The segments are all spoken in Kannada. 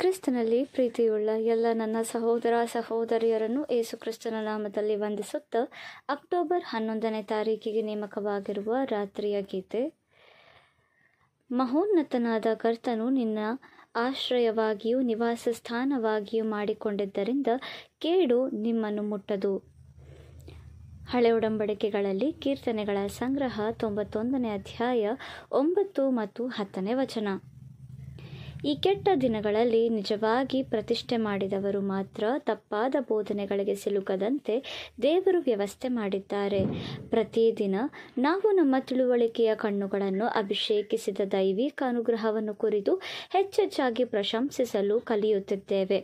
ಕ್ರಿಸ್ತನಲ್ಲಿ ಪ್ರೀತಿಯುಳ್ಳ ಎಲ್ಲ ನನ್ನ ಸಹೋದರ ಸಹೋದರಿಯರನ್ನು ಏಸು ಕ್ರಿಸ್ತನ ನಾಮದಲ್ಲಿ ವಂದಿಸುತ್ತಾ ಅಕ್ಟೋಬರ್ ಹನ್ನೊಂದನೇ ತಾರೀಕಿಗೆ ನೇಮಕವಾಗಿರುವ ರಾತ್ರಿಯ ಗೀತೆ ಮಹೋನ್ನತನಾದ ಕರ್ತನು ನಿನ್ನ ಆಶ್ರಯವಾಗಿಯೂ ನಿವಾಸ ಸ್ಥಾನವಾಗಿಯೂ ಮಾಡಿಕೊಂಡಿದ್ದರಿಂದ ಕೇಡು ನಿಮ್ಮನ್ನು ಮುಟ್ಟದು ಹಳೆ ಒಡಂಬಡಿಕೆಗಳಲ್ಲಿ ಕೀರ್ತನೆಗಳ ಸಂಗ್ರಹ ತೊಂಬತ್ತೊಂದನೇ ಅಧ್ಯಾಯ ಒಂಬತ್ತು ಮತ್ತು ಹತ್ತನೇ ವಚನ ಈ ಕೆಟ್ಟ ದಿನಗಳಲ್ಲಿ ನಿಜವಾಗಿ ಪ್ರತಿಷ್ಠೆ ಮಾಡಿದವರು ಮಾತ್ರ ತಪ್ಪಾದ ಬೋಧನೆಗಳಿಗೆ ಸಿಲುಕದಂತೆ ದೇವರು ವ್ಯವಸ್ಥೆ ಮಾಡಿದ್ದಾರೆ ಪ್ರತಿದಿನ ನಾವು ನಮ್ಮ ತಿಳುವಳಿಕೆಯ ಕಣ್ಣುಗಳನ್ನು ಅಭಿಷೇಕಿಸಿದ ದೈವಿಕ ಅನುಗ್ರಹವನ್ನು ಕುರಿತು ಹೆಚ್ಚೆಚ್ಚಾಗಿ ಪ್ರಶಂಸಿಸಲು ಕಲಿಯುತ್ತಿದ್ದೇವೆ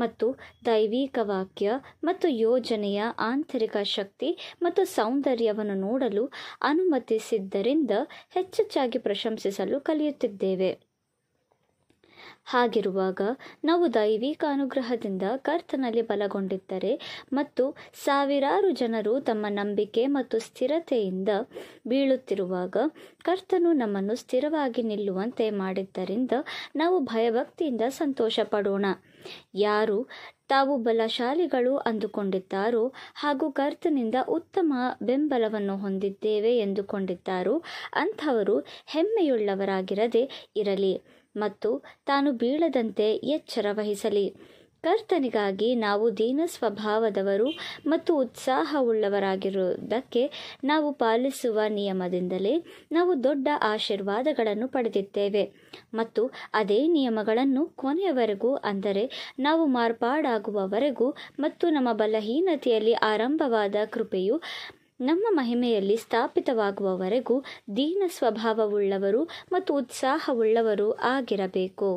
ಮತ್ತು ದೈವಿಕ ವಾಕ್ಯ ಮತ್ತು ಯೋಜನೆಯ ಆಂತರಿಕ ಶಕ್ತಿ ಮತ್ತು ಸೌಂದರ್ಯವನ್ನು ನೋಡಲು ಅನುಮತಿಸಿದ್ದರಿಂದ ಹೆಚ್ಚೆಚ್ಚಾಗಿ ಪ್ರಶಂಸಿಸಲು ಕಲಿಯುತ್ತಿದ್ದೇವೆ ಹಾಗಿರುವಾಗ ನಾವು ದೈವಿಕ ಅನುಗ್ರಹದಿಂದ ಕರ್ತನಲ್ಲಿ ಬಲಗೊಂಡಿದ್ದರೆ ಮತ್ತು ಸಾವಿರಾರು ಜನರು ತಮ್ಮ ನಂಬಿಕೆ ಮತ್ತು ಸ್ಥಿರತೆಯಿಂದ ಬೀಳುತ್ತಿರುವಾಗ ಕರ್ತನು ನಮ್ಮನ್ನು ಸ್ಥಿರವಾಗಿ ನಿಲ್ಲುವಂತೆ ಮಾಡಿದ್ದರಿಂದ ನಾವು ಭಯಭಕ್ತಿಯಿಂದ ಸಂತೋಷ ಪಡೋಣ ಯಾರು ತಾವು ಬಲಶಾಲಿಗಳು ಅಂದುಕೊಂಡಿದ್ದಾರೋ ಹಾಗೂ ಕರ್ತನಿಂದ ಉತ್ತಮ ಬೆಂಬಲವನ್ನು ಹೊಂದಿದ್ದೇವೆ ಎಂದುಕೊಂಡಿದ್ದಾರೋ ಅಂಥವರು ಹೆಮ್ಮೆಯುಳ್ಳವರಾಗಿರದೆ ಇರಲಿ ಮತ್ತು ತಾನು ಬೀಳದಂತೆ ಎಚ್ಚರ ವಹಿಸಲಿ ಕರ್ತನಿಗಾಗಿ ನಾವು ದೀನ ಸ್ವಭಾವದವರು ಮತ್ತು ಉತ್ಸಾಹವುಳ್ಳವರಾಗಿರುವುದಕ್ಕೆ ನಾವು ಪಾಲಿಸುವ ನಿಯಮದಿಂದಲೇ ನಾವು ದೊಡ್ಡ ಆಶೀರ್ವಾದಗಳನ್ನು ಪಡೆದಿದ್ದೇವೆ ಮತ್ತು ಅದೇ ನಿಯಮಗಳನ್ನು ಕೊನೆಯವರೆಗೂ ಅಂದರೆ ನಾವು ಮಾರ್ಪಾಡಾಗುವವರೆಗೂ ಮತ್ತು ನಮ್ಮ ಬಲಹೀನತೆಯಲ್ಲಿ ಆರಂಭವಾದ ಕೃಪೆಯು ನಮ್ಮ ಮಹಿಮೆಯಲ್ಲಿ ಸ್ಥಾಪಿತವಾಗುವವರೆಗೂ ದೀನ ಸ್ವಭಾವವುಳ್ಳವರು ಮತ್ತು ಉತ್ಸಾಹವುಳ್ಳವರು ಆಗಿರಬೇಕು